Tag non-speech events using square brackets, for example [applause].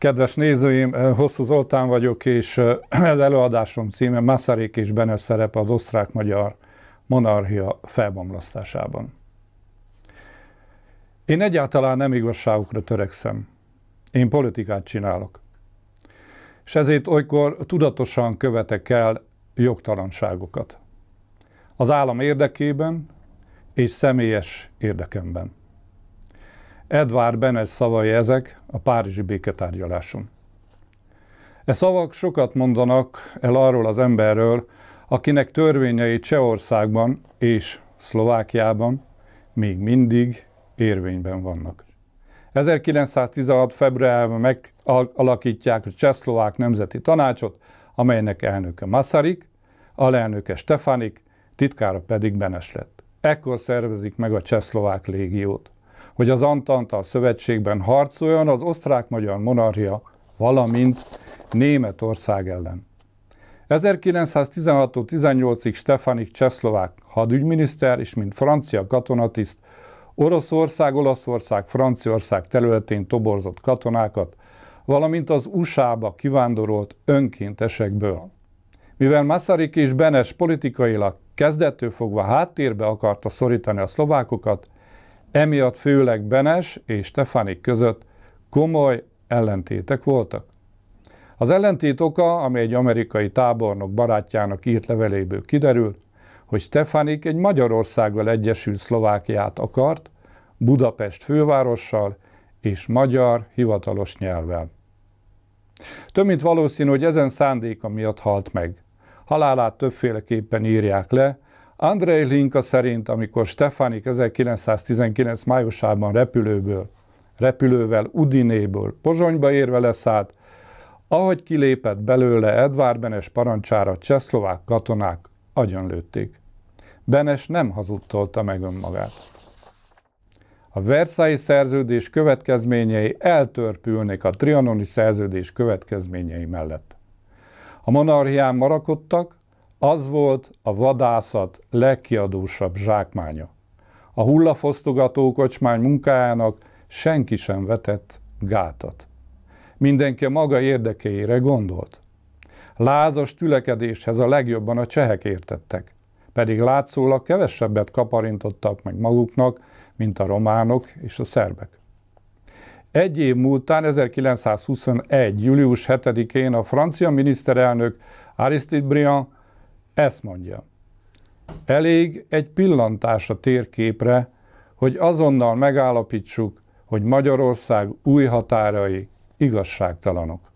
Kedves nézőim, eh, Hosszú Zoltán vagyok, és eh, [clears throat] az előadásom címe Masaryk és Bene szerep az osztrák-magyar monarchia felbomlasztásában. Én egyáltalán nem igazságokra törekszem. Én politikát csinálok. És ezért olykor tudatosan követek el jogtalanságokat. Az állam érdekében és személyes érdekemben. Edvard Benes szavai ezek a párizsi béketárgyaláson. E szavak sokat mondanak el arról az emberről, akinek törvényei Csehországban és Szlovákiában még mindig érvényben vannak. 1916. februárban megalakítják a Csehszlovák Nemzeti Tanácsot, amelynek elnöke Masaryk, alelnöke Stefanik, titkára pedig Benes lett. Ekkor szervezik meg a Csehszlovák Légiót hogy az Antanta a szövetségben harcoljon az osztrák-magyar monarchia, valamint Németország ellen. 1916-18-ig Stefanik csehszlovák hadügyminiszter és mint francia katonatiszt Oroszország, Olaszország, Franciaország területén toborzott katonákat, valamint az USA-ba kivándorolt önkéntesekből. Mivel Masaryk és Benes politikailag kezdettől fogva háttérbe akarta szorítani a szlovákokat, Emiatt főleg Benes és Stefanik között komoly ellentétek voltak. Az ellentét oka, ami egy amerikai tábornok barátjának írt leveléből kiderül, hogy Stefanik egy Magyarországgal egyesült Szlovákiát akart, Budapest fővárossal és magyar hivatalos nyelvvel. Több mint valószínű, hogy ezen szándéka miatt halt meg. Halálát többféleképpen írják le, Andrei Linka szerint, amikor Stefanik 1919 májusában repülőből, repülővel Udinéből Pozsonyba érve leszállt, ahogy kilépett belőle Edvard Benes parancsára csehszlovák katonák agyonlőtték. Benes nem hazudtolta meg önmagát. A Versailles szerződés következményei eltörpülnek a trianoni szerződés következményei mellett. A monarchián marakodtak, az volt a vadászat legkiadósabb zsákmánya. A hullafosztogató kocsmány munkájának senki sem vetett gátat. Mindenki a maga érdekeire gondolt. Lázas tülekedéshez a legjobban a csehek értettek, pedig látszólag kevesebbet kaparintottak meg maguknak, mint a románok és a szerbek. Egy év múltán, 1921. július 7-én a francia miniszterelnök Aristide Briand ezt mondja. Elég egy pillantás a térképre, hogy azonnal megállapítsuk, hogy Magyarország új határai igazságtalanok.